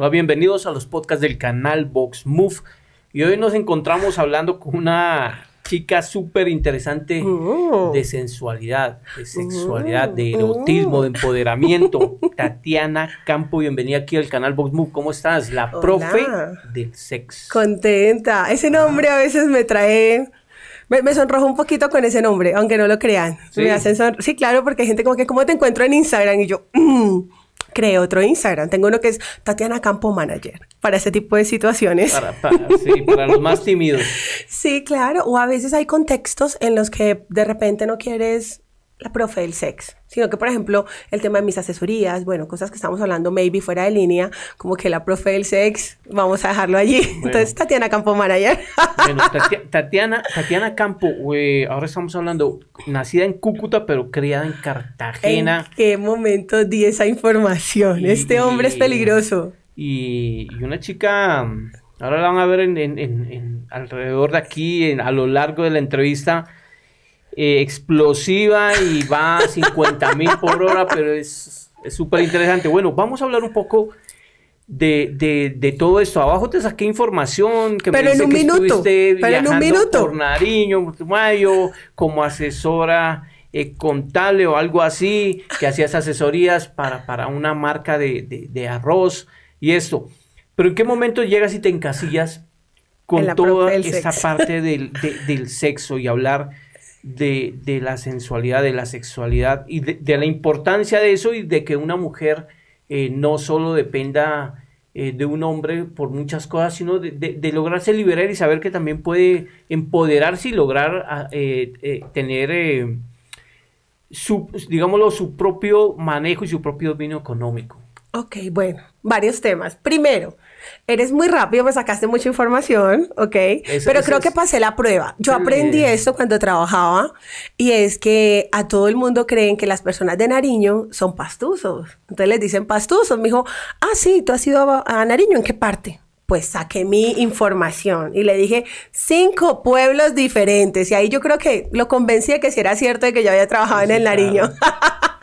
Hola, bienvenidos a los podcasts del canal Vox Move. Y hoy nos encontramos hablando con una chica súper interesante oh. de sensualidad, de sexualidad, de oh. erotismo, de oh. empoderamiento. Tatiana Campo, bienvenida aquí al canal Vox Move. ¿Cómo estás? La profe del sexo. Contenta. Ese nombre ah. a veces me trae me, sonrojo un poquito con ese nombre, aunque no lo crean. ¿Sí? Me hacen sí, claro, porque hay gente como que, ¿cómo te encuentro en Instagram? Y yo, mm". Creo otro Instagram. Tengo uno que es Tatiana Campo Manager para ese tipo de situaciones. sí, para los más tímidos. sí, claro. O a veces hay contextos en los que de repente no quieres la profe del sex, sino que, por ejemplo, el tema de mis asesorías, bueno, cosas que estamos hablando maybe fuera de línea, como que la profe del sex, vamos a dejarlo allí. Entonces, Tatiana Campo Manager. Bueno, Tatiana, Tatiana Campo, güey, ahora estamos hablando, nacida en Cúcuta, pero criada en Cartagena. qué momento di esa información? este hombre es peligroso. Y, una chica, ahora la van a ver en alrededor de aquí, a lo largo de la entrevista eh, explosiva y va a 50 mil por hora, pero es súper interesante. Bueno, vamos a hablar un poco de, todo esto. Abajo te saqué información que pero me en un minuto, pero en un minuto. por Nariño, Mayo, como asesora eh, contable o algo así, que hacías asesorías para, para una marca de, arroz y esto. Pero ¿en qué momento llegas y te encasillas con toda esta parte del, del sexo y hablar de, de la sensualidad, de la sexualidad y de, la importancia de eso y de que una mujer eh, no solo dependa eh, de un hombre por muchas cosas, sino de, lograrse liberar y saber que también puede empoderarse y lograr ah, eh, tener su, digámoslo, su propio manejo y su propio dominio económico. Ok, bueno, varios temas. Primero, eres muy rápido, me sacaste mucha información, ¿ok? Pero creo que pasé la prueba. Yo aprendí esto cuando trabajaba y es que a todo el mundo creen que las personas de Nariño son pastuzos. Entonces les dicen pastuzos. Me dijo, ah, sí, tú has ido a, Nariño, ¿en qué parte? pues saqué mi información y le dije cinco pueblos diferentes. Y ahí yo creo que lo convencí de que si era cierto de que yo había trabajado en el Nariño.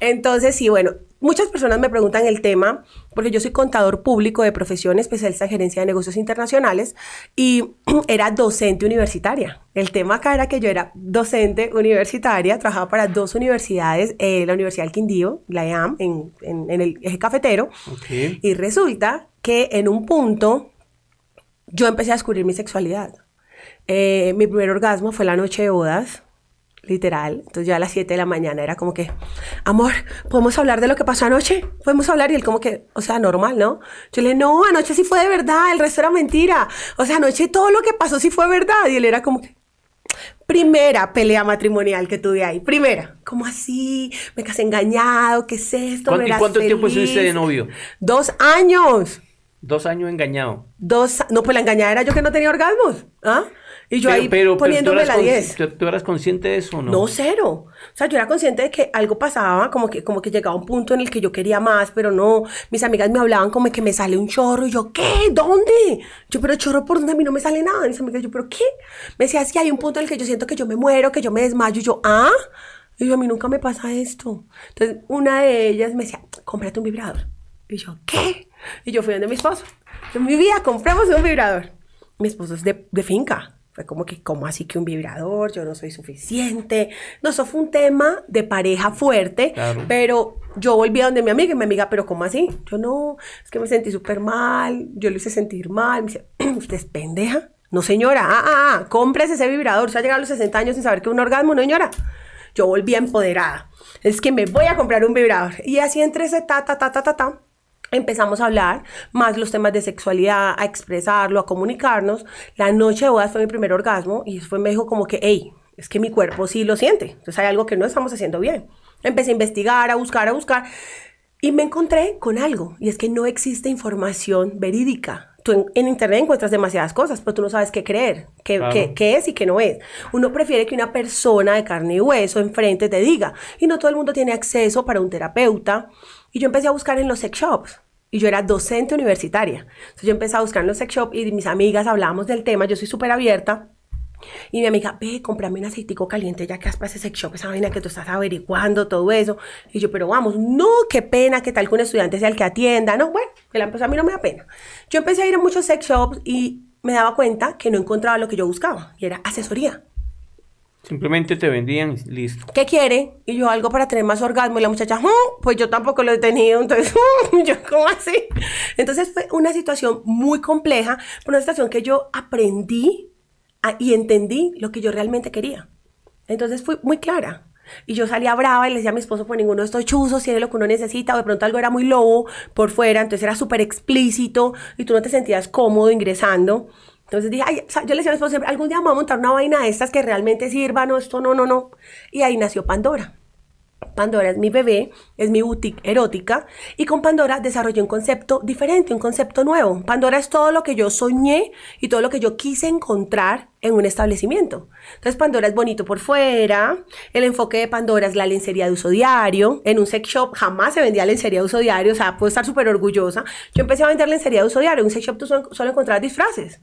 Entonces, sí, bueno, Muchas personas me preguntan el tema, porque yo soy contador público de profesión especialista en gerencia de negocios internacionales y era docente universitaria. El tema acá era que yo era docente universitaria, trabajaba para dos universidades, eh, la Universidad del Quindío, la EAM, en, el eje cafetero. Y resulta que en un punto yo empecé a descubrir mi sexualidad. Eh, mi primer orgasmo fue la noche de bodas literal. Entonces ya a las 7 de la mañana era como que, amor, ¿podemos hablar de lo que pasó anoche? ¿Podemos hablar? Y él como que, o sea, normal, ¿no? Yo le, dije, no, anoche sí fue de verdad, el resto era mentira. O sea, anoche todo lo que pasó sí fue verdad. Y él era como que, primera pelea matrimonial que tuve ahí, primera. ¿Cómo así? ¿Me has engañado? ¿Qué es esto? ¿Cuánto, ¿y cuánto tiempo estuviste de novio? Dos años. Dos años engañado. Dos, no, pues la engañada era yo que no tenía orgasmos. ¿Ah? Y yo ahí poniéndome la 10. Tú, eras consciente de eso no? No, cero. O sea, yo era consciente de que algo pasaba, como que, como que llegaba un punto en el que yo quería más, pero no. Mis amigas me hablaban como que me sale un chorro. Y yo, ¿qué? ¿Dónde? Yo, pero chorro, ¿por dónde? A mí no me sale nada. Mis amigas, yo, ¿pero qué? Me decía, si hay un punto en el que yo siento que yo me muero, que yo me desmayo. Y yo, ¿ah? Y yo, a mí nunca me pasa esto. Entonces, una de ellas me decía, cómprate un vibrador. Y yo, ¿qué? Y yo fui donde mi esposo. Yo, mi vida, compramos un vibrador. Mi esposo es de, finca. Fue como que, ¿cómo así que un vibrador? Yo no soy suficiente. No, eso fue un tema de pareja fuerte, pero yo volví a donde mi amiga y mi amiga, ¿pero cómo así? Yo no, es que me sentí súper mal, yo lo hice sentir mal. Me dice, ¿usted es pendeja? No, señora, ah, ah, ah, cómprese ese vibrador. Usted ha llegado a los 60 años sin saber que un orgasmo, no, señora. Yo volví empoderada. Es que me voy a comprar un vibrador. Y así entre ese ta, ta, ta, ta, ta, ta. Empezamos a hablar más los temas de sexualidad, a expresarlo, a comunicarnos. La noche de bodas fue mi primer orgasmo y fue me dijo como que, hey, es que mi cuerpo sí lo siente. Entonces hay algo que no estamos haciendo bien. Empecé a investigar, a buscar, a buscar. Y me encontré con algo, y es que no existe información verídica. Tú en, Internet encuentras demasiadas cosas, pero tú no sabes qué creer, qué, qué, es y qué no es. Uno prefiere que una persona de carne y hueso enfrente te diga, y no todo el mundo tiene acceso para un terapeuta. Y yo empecé a buscar en los sex shops y yo era docente universitaria. Entonces yo empecé a buscar en los sex shops y mis amigas hablábamos del tema, yo soy súper abierta. Y mi amiga, ve, cómprame un aceitico caliente ya que has pasado ese sex shop, esa vaina que tú estás averiguando, todo eso. Y yo, pero vamos, no, qué pena que tal que un estudiante sea el que atienda. No, bueno, que la, a mí no me da pena. Yo empecé a ir a muchos sex shops y me daba cuenta que no encontraba lo que yo buscaba, y era asesoría. Simplemente te vendían y listo. ¿Qué quiere? Y yo algo para tener más orgasmo. Y la muchacha, mm, pues yo tampoco lo he tenido. Entonces, mm, yo como así. Entonces fue una situación muy compleja, una situación que yo aprendí y entendí lo que yo realmente quería. Entonces fui muy clara. Y yo salía brava y le decía a mi esposo, pues ninguno de estos chuzos tiene lo que uno necesita, o de pronto algo era muy lobo por fuera, entonces era súper explícito y tú no te sentías cómodo ingresando. Entonces dije, yo le decía a algún día vamos a montar una vaina de estas que realmente sirva, no, esto no, no, no. Y ahí nació Pandora. Pandora es mi bebé, es mi boutique erótica y con Pandora desarrollé un concepto diferente, un concepto nuevo. Pandora es todo lo que yo soñé y todo lo que yo quise encontrar en un establecimiento. Entonces Pandora es bonito por fuera, el enfoque de Pandora es la lencería de uso diario, en un sex shop jamás se vendía lencería de uso diario, o sea, puedo estar súper orgullosa. Yo empecé a vender lencería de uso diario, en un sex shop tú solo encontrabas disfraces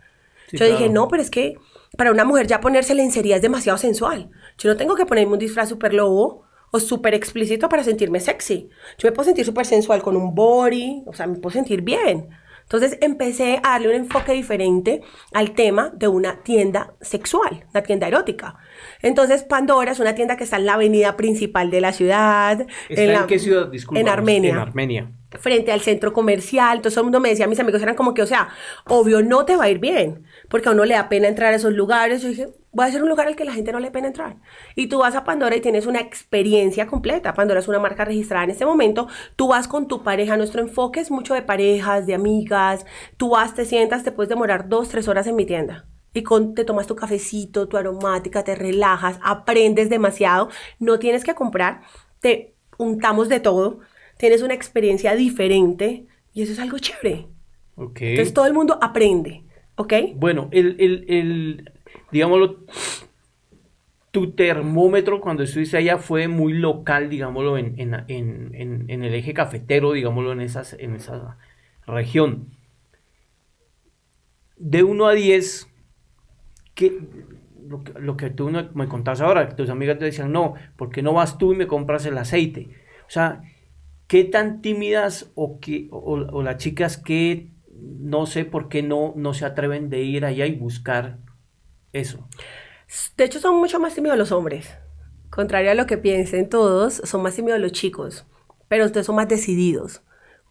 yo dije, no, pero es que para una mujer ya ponerse lencería es demasiado sensual. Yo no tengo que ponerme un disfraz súper lobo o súper explícito para sentirme sexy. Yo me puedo sentir súper sensual con un body, o sea, me puedo sentir bien. Entonces empecé a darle un enfoque diferente al tema de una tienda sexual, una tienda erótica. Entonces Pandora es una tienda que está en la avenida principal de la ciudad. en, en qué En Armenia. En Armenia. Frente al centro comercial. todo el mundo me decía, mis amigos eran como que, o sea, obvio no te va a ir bien porque a uno le da pena entrar a esos lugares. Yo dije, voy a hacer un lugar al que la gente no le pena entrar. Y tú vas a Pandora y tienes una experiencia completa. Pandora es una marca registrada en este momento. Tú vas con tu pareja. Nuestro enfoque es mucho de parejas, de amigas. Tú vas, te sientas, te puedes demorar dos, tres horas en mi tienda y con, te tomas tu cafecito, tu aromática, te relajas, aprendes demasiado, no tienes que comprar, te untamos de todo, tienes una experiencia diferente y eso es algo chévere. Entonces todo el mundo aprende. Ok. Bueno, el, el, el digámoslo, tu termómetro cuando estuviste allá fue muy local, digámoslo, en, en, en, en el eje cafetero, digámoslo, en, esas, en esa región. De 1 a 10, que lo, que tú me contas ahora, tus amigas te decían, no, ¿por qué no vas tú y me compras el aceite? O sea, ¿qué tan tímidas o, que o las chicas, qué no sé por qué no, no se atreven de ir allá y buscar eso. De hecho, son mucho más tímidos los hombres. Contrario a lo que piensen todos, son más tímidos los chicos, pero ustedes son más decididos.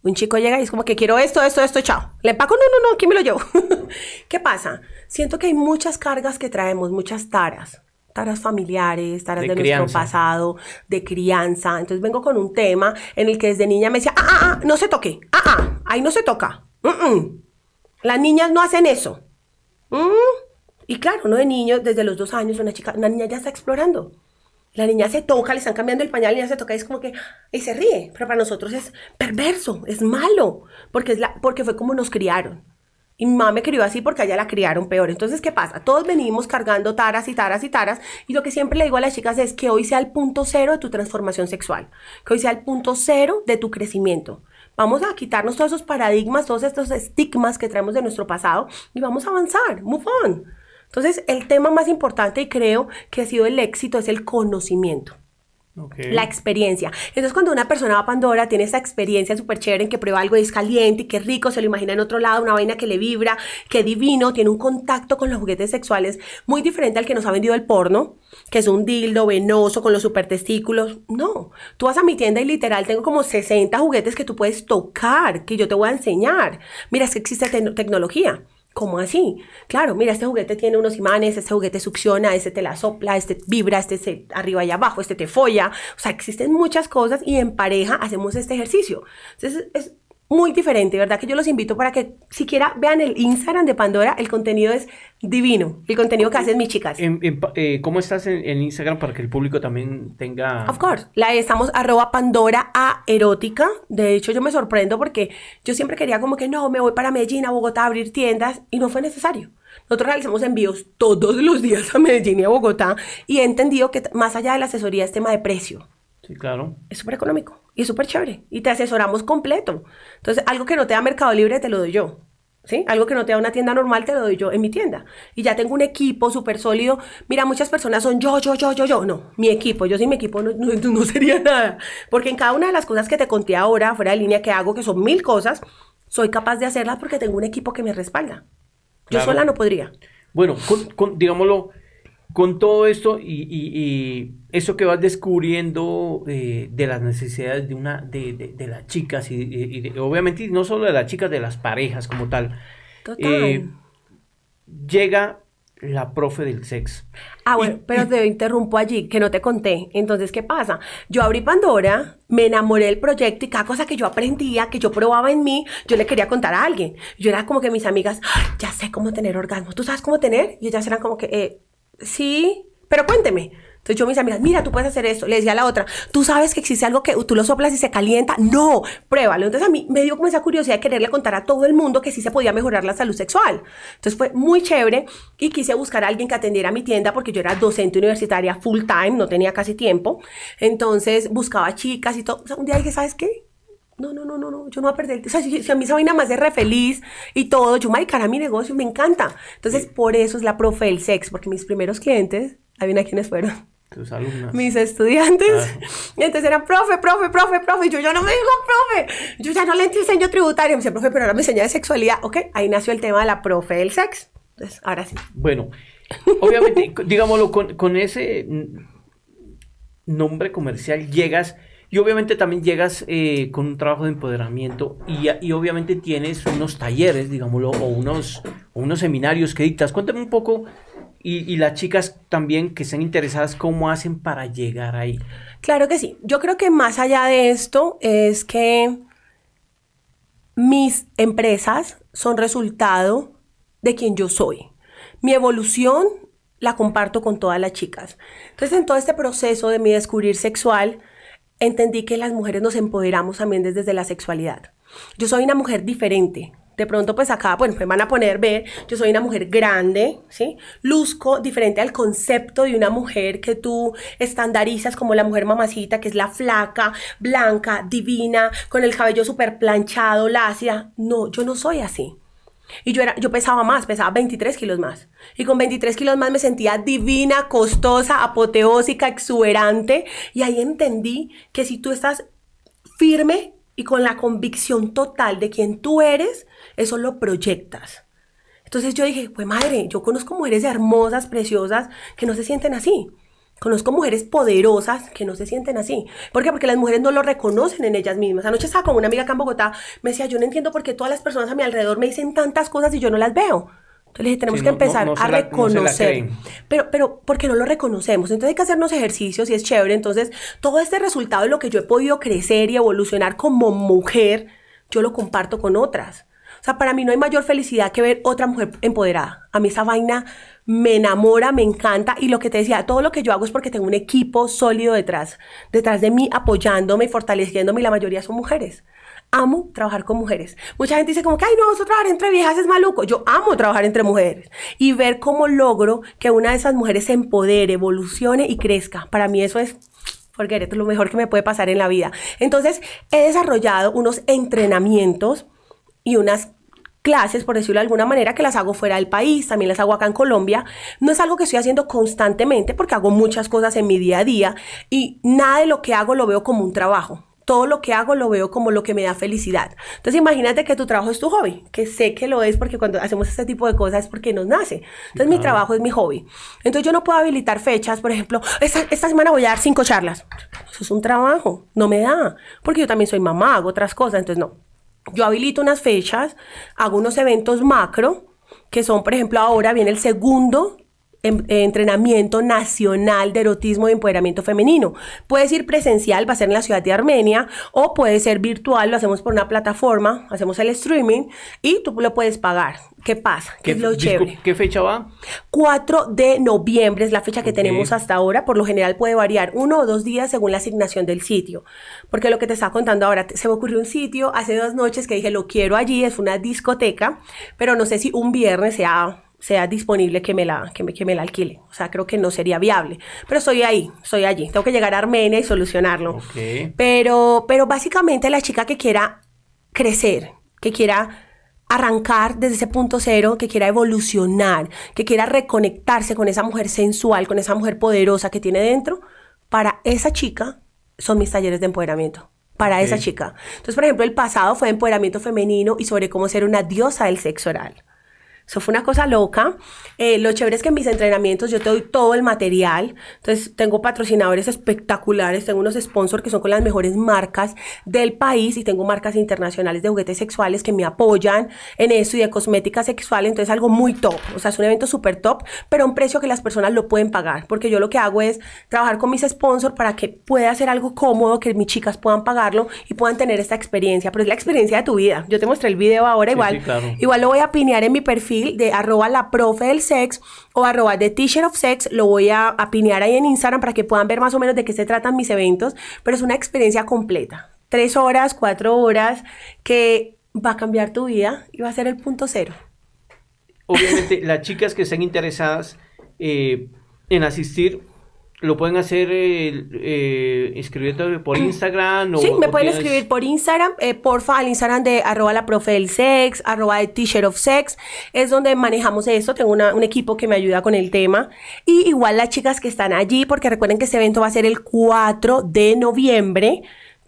Un chico llega y es como que quiero esto, esto, esto, chao. Le pago, no, no, no, aquí me lo llevo. ¿Qué pasa? Siento que hay muchas cargas que traemos, muchas taras. Taras familiares, taras de, nuestro pasado, de crianza. Entonces vengo con un tema en el que desde niña me decía, ah, ah, ah no se toque, ah, ah, ahí no se toca, las niñas no hacen eso. Mm. Y claro, no de niños, desde los dos años, una chica, una niña ya está explorando. La niña se toca, le están cambiando el pañal, la niña se toca y es como que, y se ríe. Pero para nosotros es perverso, es malo, porque, es porque fue como nos criaron. Y mamá me crió así porque allá la criaron peor. Entonces, ¿qué pasa? Todos venimos cargando taras y taras y taras. Y lo que siempre le digo a las chicas es que hoy sea el punto cero de tu transformación sexual. Que hoy sea el punto cero de tu crecimiento. Vamos a quitarnos todos esos paradigmas, todos estos estigmas que traemos de nuestro pasado y vamos a avanzar. Move on. Entonces, el tema más importante y creo que ha sido el éxito es el conocimiento. La experiencia. Entonces, cuando una persona va a Pandora, tiene esa experiencia súper chévere en que prueba algo y es caliente y que rico, se lo imagina en otro lado, una vaina que le vibra, que divino, tiene un contacto con los juguetes sexuales muy diferente al que nos ha vendido el porno, que es un dildo venoso con los super testículos. No, tú vas a mi tienda y literal tengo como 60 juguetes que tú puedes tocar, que yo te voy a enseñar. Mira, es que existe tecnología. ¿Cómo así? Claro, mira, este juguete tiene unos imanes, este juguete succiona, este te la sopla, este vibra, este se arriba y abajo, este te folla. O sea, existen muchas cosas y en pareja hacemos este ejercicio. Entonces, es, muy diferente, ¿verdad? Que yo los invito para que siquiera vean el Instagram de Pandora, el contenido es divino, el contenido que hacen mis chicas. Eh, ¿Cómo estás en, Instagram para que el público también tenga... Of course, la estamos arroba Pandora a erótica, de hecho yo me sorprendo porque yo siempre quería como que no, me voy para Medellín, a Bogotá a abrir tiendas y no fue necesario. Nosotros realizamos envíos todos los días a Medellín y a Bogotá y he entendido que más allá de la asesoría es tema de precio. Sí, claro. Es súper económico y es súper chévere. Y te asesoramos completo. Entonces, algo que no te da Mercado Libre, te lo doy yo. ¿Sí? Algo que no te da una tienda normal, te lo doy yo en mi tienda. Y ya tengo un equipo súper sólido. Mira, muchas personas son yo, yo, yo, yo, yo. No, mi equipo. Yo sin mi equipo no, sería nada. Porque en cada una de las cosas que te conté ahora, fuera de línea, que hago, que son mil cosas, soy capaz de hacerlas porque tengo un equipo que me respalda. Yo sola no podría. Bueno, digámoslo, con todo esto y, eso que vas descubriendo eh, de las necesidades de una de, las chicas y, obviamente no solo de las chicas, de las parejas como tal. Eh, llega la profe del sexo. Ah, bueno, pero te interrumpo allí, que no te conté. Entonces, ¿qué pasa? Yo abrí Pandora, me enamoré del proyecto y cada cosa que yo aprendía, que yo probaba en mí, yo le quería contar a alguien. Yo era como que mis amigas, ya sé cómo tener orgasmo. ¿Tú sabes cómo tener? Y ellas eran como que, eh, sí, pero cuénteme. Entonces yo mis amigas, mira, tú puedes hacer esto. Le decía a la otra, tú sabes que existe algo que tú lo soplas y se calienta. No, pruébalo. Entonces a mí me dio como esa curiosidad de quererle contar a todo el mundo que sí se podía mejorar la salud sexual. Entonces fue muy chévere y quise buscar a alguien que atendiera mi tienda porque yo era docente universitaria full time, no tenía casi tiempo. Entonces buscaba chicas y todo. un día dije, ¿sabes qué? no, no, no, no, no, yo no voy a perder. O sea, si, a mí esa vaina me hace re feliz y todo, yo me cara, mi negocio, me encanta. Entonces, por eso es la profe del sexo, porque mis primeros clientes, a quiénes fueron. Tus alumnas. Mis estudiantes. Ah. entonces eran profe, profe, profe, profe. Y yo ya no me digo profe. Yo ya no le enseño tributario. Me decía, profe, pero ahora me enseña de sexualidad. Ok, ahí nació el tema de la profe del sex Entonces, ahora sí. Bueno, obviamente, digámoslo, con, con ese nombre comercial llegas y obviamente también llegas eh, con un trabajo de empoderamiento y, obviamente tienes unos talleres, digámoslo, o unos, unos seminarios que dictas. Cuéntame un poco y, y, las chicas también que estén interesadas, ¿cómo hacen para llegar ahí? Claro que sí. Yo creo que más allá de esto es que mis empresas son resultado de quien yo soy. Mi evolución la comparto con todas las chicas. Entonces, en todo este proceso de mi descubrir sexual, entendí que las mujeres nos empoderamos también desde, la sexualidad. Yo soy una mujer diferente, de pronto, pues acá, bueno, me van a poner, ver, yo soy una mujer grande, ¿sí? Luzco diferente al concepto de una mujer que tú estandarizas como la mujer mamacita, que es la flaca, blanca, divina, con el cabello súper planchado, lacia. No, yo no soy así. Y yo, era, yo pesaba más, pesaba 23 kilos más. Y con 23 kilos más me sentía divina, costosa, apoteósica, exuberante. Y ahí entendí que si tú estás firme y con la convicción total de quien tú eres, eso lo proyectas. Entonces yo dije, pues madre, yo conozco mujeres hermosas, preciosas, que no se sienten así. Conozco mujeres poderosas que no se sienten así. ¿Por qué? Porque las mujeres no lo reconocen en ellas mismas. Anoche estaba con una amiga acá en Bogotá, me decía, yo no entiendo por qué todas las personas a mi alrededor me dicen tantas cosas y yo no las veo. Entonces le dije, tenemos que empezar a reconocer. pero, pero, qué no lo reconocemos. Entonces hay que hacernos ejercicios y es chévere. Entonces, todo este resultado de lo que yo he podido crecer y evolucionar como mujer, yo lo comparto con otras. O sea, para mí no hay mayor felicidad que ver otra mujer empoderada. A mí esa vaina me enamora, me encanta y lo que te decía, todo lo que yo hago es porque tengo un equipo sólido detrás, detrás de mí apoyándome y fortaleciéndome y la mayoría son mujeres. Amo trabajar con mujeres. Mucha gente dice como que, ay, no, eso trabajar entre viejas es maluco. Yo amo trabajar entre mujeres y ver cómo logro que una de esas mujeres se empodere, evolucione y crezca. Para mí eso es porque es lo mejor que me puede pasar en la vida. Entonces, he desarrollado unos entrenamientos y unas clases, por decirlo de alguna manera, que las hago fuera del país, también las hago acá en Colombia. No es algo que estoy haciendo constantemente porque hago muchas cosas en mi día a día y nada de lo que hago lo veo como un trabajo. Todo lo que hago lo veo como lo que me da felicidad. Entonces imagínate que tu trabajo es tu hobby, que sé que lo es porque cuando hacemos este tipo de cosas es porque nos nace. Entonces mi trabajo es mi hobby. Entonces yo no puedo habilitar fechas, por ejemplo, esta, esta semana voy a dar cinco charlas. Eso es un trabajo, no me da, porque yo también soy mamá, hago otras cosas, entonces no. Yo habilito unas fechas, hago unos eventos macro, que son, por ejemplo, ahora viene el segundo Em, eh, entrenamiento nacional de erotismo y empoderamiento femenino. Puedes ir presencial, va a ser en la ciudad de Armenia, o puede ser virtual, lo hacemos por una plataforma, hacemos el streaming y tú lo puedes pagar. ¿Qué pasa? ¿Qué, es lo chévere? ¿Qué fecha va? 4 de noviembre es la fecha que tenemos hasta ahora. Por lo general puede variar uno o dos días según la asignación del sitio. Porque lo que te estaba contando ahora, se me ocurrió un sitio hace dos noches que dije lo quiero allí, es una discoteca, pero no sé si un viernes sea sea disponible que me, la, que, me, que me la alquile. O sea, creo que no sería viable. Pero estoy ahí, estoy allí. Tengo que llegar a Armenia y solucionarlo. Pero, pero básicamente la chica que quiera crecer, que quiera arrancar desde ese punto cero, que quiera evolucionar, que quiera reconectarse con esa mujer sensual, con esa mujer poderosa que tiene dentro, para esa chica son mis talleres de empoderamiento para esa chica. Entonces, por ejemplo, el pasado fue empoderamiento femenino y sobre cómo ser una diosa del sexo oral. Eso fue una cosa loca. Eh, lo chévere es que en mis entrenamientos yo te doy todo el material. Entonces tengo patrocinadores espectaculares, tengo unos sponsors que son con las mejores marcas del país y tengo marcas internacionales de juguetes sexuales que me apoyan en eso y de cosmética sexual. Entonces algo muy top. O sea, es un evento súper top, pero a un precio que las personas lo pueden pagar. Porque yo lo que hago es trabajar con mis sponsors para que pueda hacer algo cómodo, que mis chicas puedan pagarlo y puedan tener esta experiencia. Pero es la experiencia de tu vida. Yo te mostré el video ahora, igual, igual lo voy a pinear en mi perfil de arroba la profe del sex o arroba de teacher of sex. Lo voy a, pinear ahí en Instagram para que puedan ver más o menos de qué se tratan mis eventos, pero es una experiencia completa. Tres horas, cuatro horas, que va a cambiar tu vida y va a ser el punto cero. Obviamente, las chicas que estén interesadas eh, en asistir lo pueden hacer eh, eh por Instagram. sí, me pueden escribir por Instagram, eh, porfa, al Instagram de arroba la profe del sex, arroba of sex, es donde manejamos esto, tengo un equipo que me ayuda con el tema. Y igual las chicas que están allí, porque recuerden que este evento va a ser el 4 de noviembre,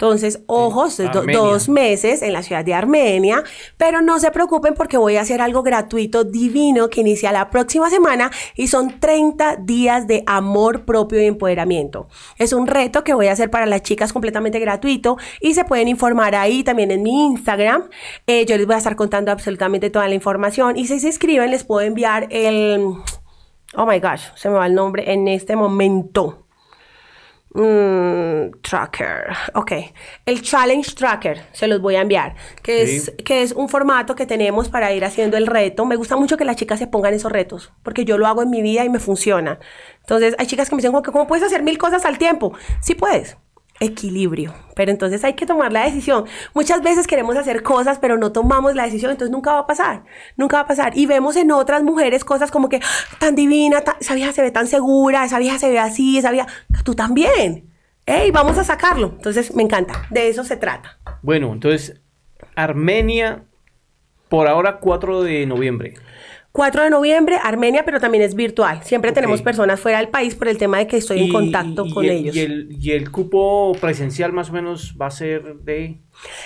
entonces, ojos, dos meses en la ciudad de Armenia, pero no se preocupen porque voy a hacer algo gratuito, divino, que inicia la próxima semana y son 30 días de amor propio y empoderamiento. Es un reto que voy a hacer para las chicas completamente gratuito y se pueden informar ahí también en mi Instagram. Eh, yo les voy a estar contando absolutamente toda la información y si se inscriben les puedo enviar el... Oh my gosh, se me va el nombre en este momento. Mm, tracker, ok. El Challenge Tracker, se los voy a enviar, que, es, que es un formato que tenemos para ir haciendo el reto. Me gusta mucho que las chicas se pongan esos retos, porque yo lo hago en mi vida y me funciona. Entonces, hay chicas que me dicen, ¿cómo puedes hacer mil cosas al tiempo? Sí puedes, equilibrio. Pero entonces hay que tomar la decisión. Muchas veces queremos hacer cosas, pero no tomamos la decisión, entonces nunca va a pasar. Nunca va a pasar. Y vemos en otras mujeres cosas como que ah, tan divina, esa vieja se ve tan segura, esa vieja se ve así, esa vieja. Tú también. ¡Ey, vamos a sacarlo! Entonces me encanta. De eso se trata. Bueno, entonces, Armenia, por ahora 4 de noviembre. 4 de noviembre, Armenia, pero también es virtual. Siempre tenemos personas fuera del país por el tema de que estoy en contacto con ellos. Y el, ¿Y el cupo presencial más o menos va a ser de...?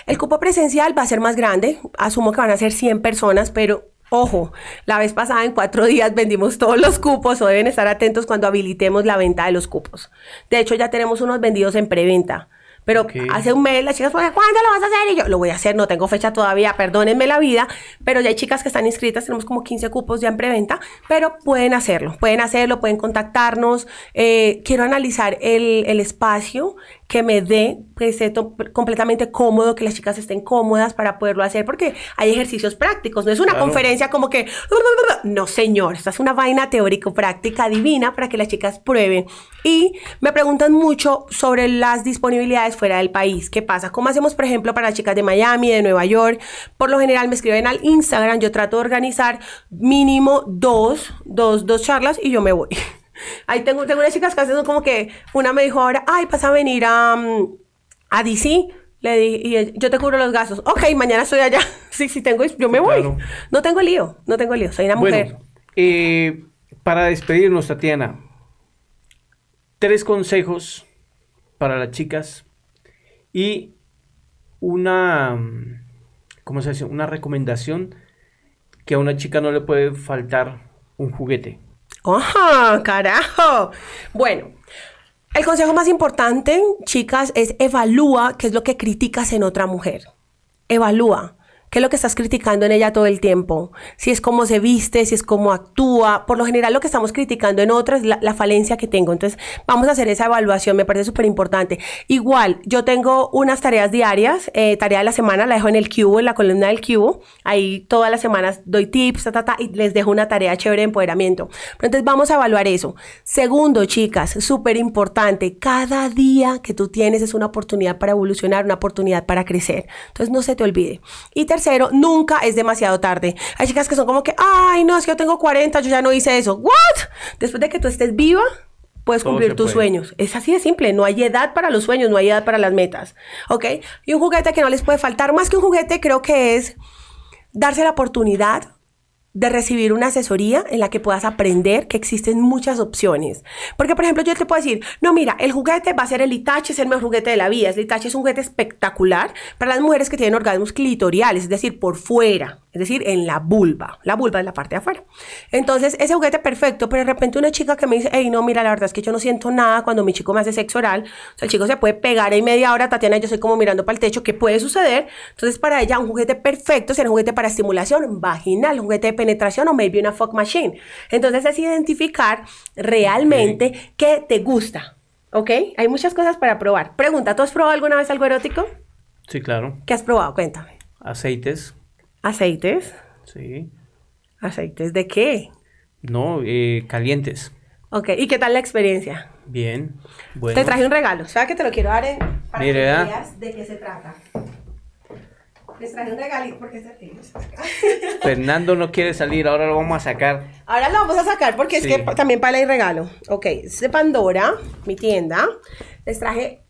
El cupo presencial va a ser más grande. Asumo que van a ser 100 personas, pero Ojo, la vez pasada en cuatro días vendimos todos los cupos o deben estar atentos cuando habilitemos la venta de los cupos. De hecho, ya tenemos unos vendidos en preventa. Pero hace un mes las chicas fueron, ¿cuándo lo vas a hacer? Y yo, lo voy a hacer, no tengo fecha todavía, perdónenme la vida, pero ya hay chicas que están inscritas, tenemos como 15 cupos ya en preventa, pero pueden hacerlo, pueden hacerlo, pueden contactarnos. Eh, quiero analizar el, el espacio, que me dé, que pues, completamente cómodo, que las chicas estén cómodas para poderlo hacer, porque hay ejercicios prácticos, no es una conferencia como que, no señor, esta es una vaina teórico-práctica divina para que las chicas prueben. Y me preguntan mucho sobre las disponibilidades fuera del país, qué pasa, cómo hacemos, por ejemplo, para las chicas de Miami, de Nueva York, por lo general me escriben al Instagram, yo trato de organizar mínimo dos charlas y yo me voy. Ahí tengo, tengo unas chicas que hacen como que una me dijo ahora, ay, vas a venir a, mm, a DC. Le dije, y yo te cubro los gastos. Ok, mañana estoy allá. sí, sí, tengo, yo me voy. No tengo lío, no tengo lío, soy una mujer. Eh, para despedirnos, Tatiana, tres consejos para las chicas y una, mm, ¿cómo se dice? Una recomendación que a una chica no le puede faltar un juguete. ¡Ajá! ¡Carajo! Bueno, el consejo más importante, chicas, es evalúa qué es lo que criticas en otra mujer. Evalúa lo que estás criticando en ella todo el tiempo? Si es cómo se viste, si es cómo actúa. Por lo general lo que estamos criticando en otras es la, falencia que tengo. Entonces vamos a hacer esa evaluación, me parece súper importante. Igual, yo tengo unas tareas diarias, eh, tarea de la semana, la dejo en el cubo, en la columna del cubo. Ahí todas las semanas doy tips, ta, ta, y les dejo una tarea chévere de empoderamiento. entonces vamos a evaluar eso. Segundo, chicas, súper importante, cada día que tú tienes es una oportunidad para evolucionar, una oportunidad para crecer. Entonces no se te olvide. Y tercero, nunca es demasiado tarde. Hay chicas que son como que, ay, no, es que yo tengo 40, yo ya no hice eso. ¿What? Después de que tú estés viva, puedes cumplir tus sueños. Es así de simple. No hay edad para los sueños, no hay edad para las metas. ¿Ok? Y un juguete que no les puede faltar, más que un juguete, creo que es darse la oportunidad de recibir una asesoría en la que puedas aprender que existen muchas opciones. Porque, por ejemplo, yo te puedo decir, no, mira, el juguete va a ser el Itachi, es el mejor juguete de la vida. El Itachi es un juguete espectacular para las mujeres que tienen orgasmos clitoriales, es decir, por fuera, es decir, en la vulva. La vulva es la parte de afuera. Entonces, ese juguete perfecto, pero de repente una chica que me dice, hey, no, mira, la verdad es que yo no siento nada cuando mi chico me hace sexo oral. O sea, el chico se puede pegar ahí media hora, Tatiana, yo soy como mirando para el techo, ¿qué puede suceder? Entonces, para ella, un juguete perfecto será un juguete para estimulación vaginal, un juguete de penetración o maybe una fuck machine. Entonces es identificar realmente qué te gusta, ¿ok? Hay muchas cosas para probar. Pregunta, ¿tú has probado alguna vez algo erótico? Sí, claro. ¿Qué has probado? Cuéntame. Aceites. ¿Aceites? Sí. ¿Aceites de qué? No, eh, calientes. Ok, ¿y qué tal la experiencia? Bien, bueno. Te traje un regalo, ¿sabes que te lo quiero dar eh? para que te veas de qué se trata? les traje un regalito porque es Fernando no quiere salir, ahora lo vamos a sacar. Ahora lo vamos a sacar porque es que también para el regalo. Ok, es de Pandora, mi tienda. Les traje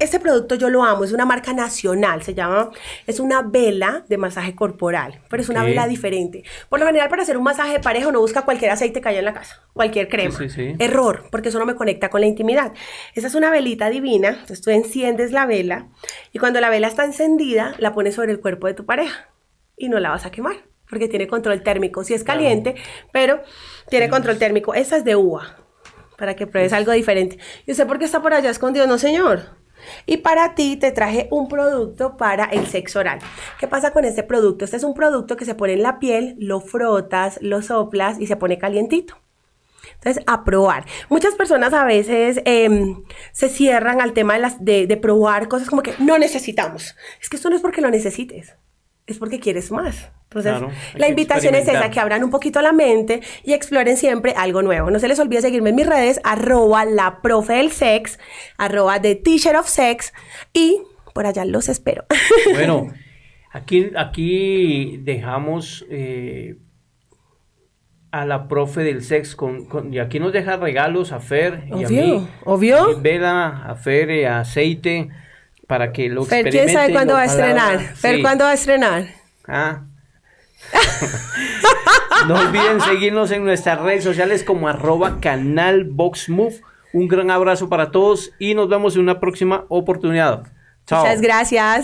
este producto yo lo amo, es una marca nacional, se llama, es una vela de masaje corporal, pero es una vela diferente. Por lo general, para hacer un masaje de pareja no busca cualquier aceite que haya en la casa, cualquier crema. Sí, sí, Error, porque eso no me conecta con la intimidad. Esa es una velita divina, entonces tú enciendes la vela y cuando la vela está encendida, la pones sobre el cuerpo de tu pareja y no la vas a quemar porque tiene control térmico. Si es caliente, pero tiene control térmico. Esta es de uva, para que pruebes algo diferente. Yo sé por qué está por allá escondido? No, señor. Y para ti te traje un producto para el sexo oral. ¿Qué pasa con este producto? Este es un producto que se pone en la piel, lo frotas, lo soplas y se pone calientito. Entonces, a probar. Muchas personas a veces em, se cierran al tema de, de, probar cosas como que no necesitamos. Es que esto no es porque lo necesites, es porque quieres más. Entonces, la invitación es esa, que abran un poquito la mente y exploren siempre algo nuevo. No se les olvide seguirme en mis redes, arroba la profe del sex, arroba the teacher of sex, y por allá los espero. Bueno, aquí, aquí dejamos... Eh, a la profe del sex con, y aquí nos deja regalos a Fer y a mí. Obvio. A vela, a Fer, y eh, aceite para que lo Fer, ¿quién sabe cuándo va a estrenar? Fer, ¿cuándo va a estrenar? Ah, no olviden seguirnos en nuestras redes sociales como arroba canal Un gran abrazo para todos y nos vemos en una próxima oportunidad. Chao. Muchas gracias.